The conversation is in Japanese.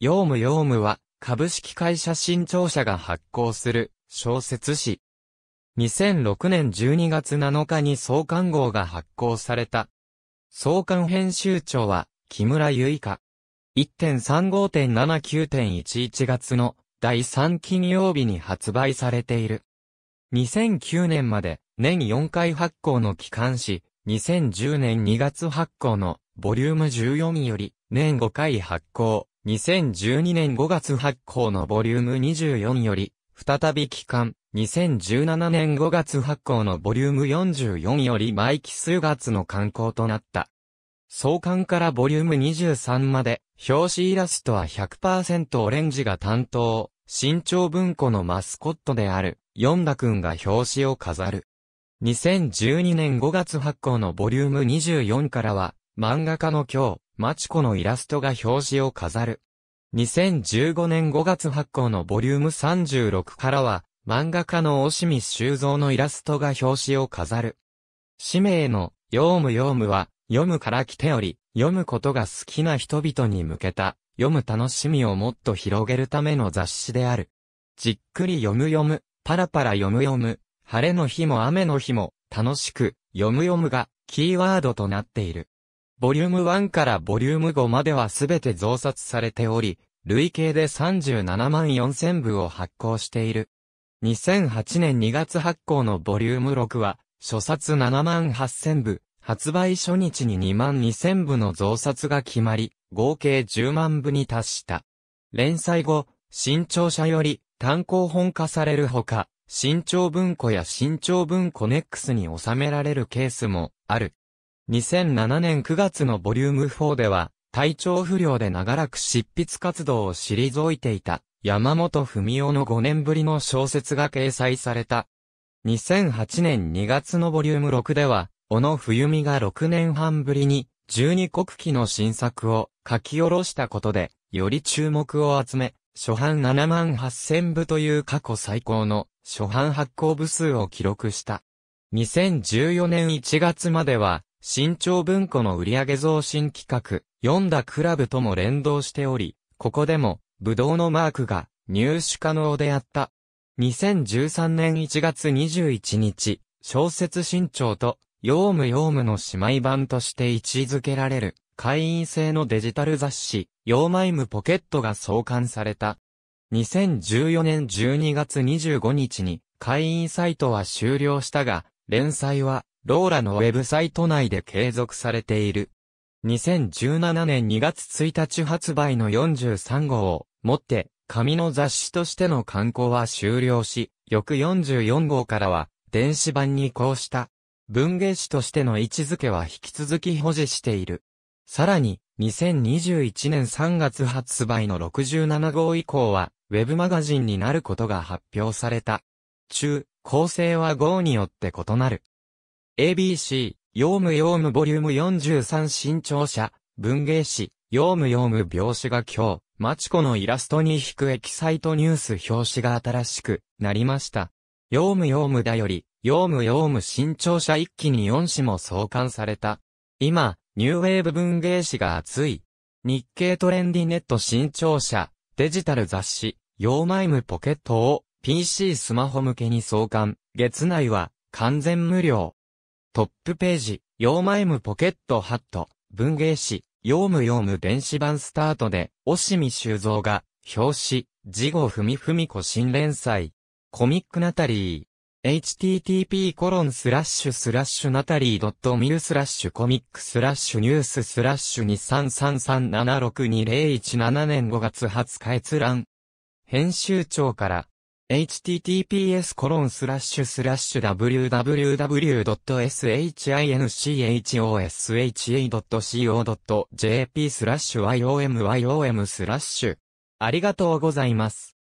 ヨウムヨウムは、株式会社新潮社が発行する、小説誌。2006年12月7日に創刊号が発行された。創刊編集長は、木村結い1.35.79.11月の第3金曜日に発売されている。2009年まで年4回発行の期間誌、2010年2月発行のボリューム14より年5回発行、2012年5月発行のボリューム24より、再び期間、2017年5月発行のボリューム44より毎期数月の刊行となった。創刊からボリューム23まで、表紙イラストは100%オレンジが担当、新潮文庫のマスコットである、ヨンダくんが表紙を飾る。2012年5月発行のボリューム24からは、漫画家の今日、マチコのイラストが表紙を飾る。2015年5月発行のボリューム36からは、漫画家のオシミ修造のイラストが表紙を飾る。氏名の、ヨウムヨウムは、読むから来ており、読むことが好きな人々に向けた、読む楽しみをもっと広げるための雑誌である。じっくり読む読む、パラパラ読む読む、晴れの日も雨の日も、楽しく、読む読むが、キーワードとなっている。ボリューム1からボリューム5まではすべて増刷されており、累計で37万4000部を発行している。2008年2月発行のボリューム6は、初冊7万8000部、発売初日に2万2000部の増刷が決まり、合計10万部に達した。連載後、新潮社より単行本化されるほか、新潮文庫や新潮文庫ネックスに収められるケースもある。2007年9月のボリューム4では、体調不良で長らく執筆活動を退いていた、山本文夫の5年ぶりの小説が掲載された。2008年2月のボリューム6では、小野冬美が6年半ぶりに、12国旗の新作を書き下ろしたことで、より注目を集め、初版7万8000部という過去最高の初版発行部数を記録した。2014年1月までは、新潮文庫の売上増進企画、読んだクラブとも連動しており、ここでも、ブドウのマークが入手可能であった。2013年1月21日、小説新潮と、ヨウムヨウムの姉妹版として位置づけられる、会員制のデジタル雑誌、ヨーマイムポケットが創刊された。2014年12月25日に、会員サイトは終了したが、連載はローラのウェブサイト内で継続されている。2017年2月1日発売の43号をもって紙の雑誌としての刊行は終了し、翌44号からは電子版に移行した。文芸誌としての位置づけは引き続き保持している。さらに、2021年3月発売の67号以降は、ウェブマガジンになることが発表された。中、構成は号によって異なる。ABC、ヨームヨームボリューム43新潮社、文芸誌、ヨームヨーム描紙が今日、マチコのイラストに引くエキサイトニュース表紙が新しくなりました。ヨームヨームだより、ヨームヨーム新潮社一気に4誌も創刊された。今、ニューウェーブ文芸誌が熱い。日経トレンディネット新潮社、デジタル雑誌、ヨーマイムポケットを PC スマホ向けに創刊。月内は完全無料。トップページ、ヨーマイムポケットハット、文芸誌、ヨームヨーム電子版スタートで、おしみ修造が、表紙、事後ふみふみ子新連載、コミックナタリー、http コロンスラッシュスラッシュナタリー .mil スラッシュコミックスラッシュニューススラッシュ233376201 7年5月20日閲覧。編集長から https://www.shinchosha.co.jp y o m y o m ありがとうございます。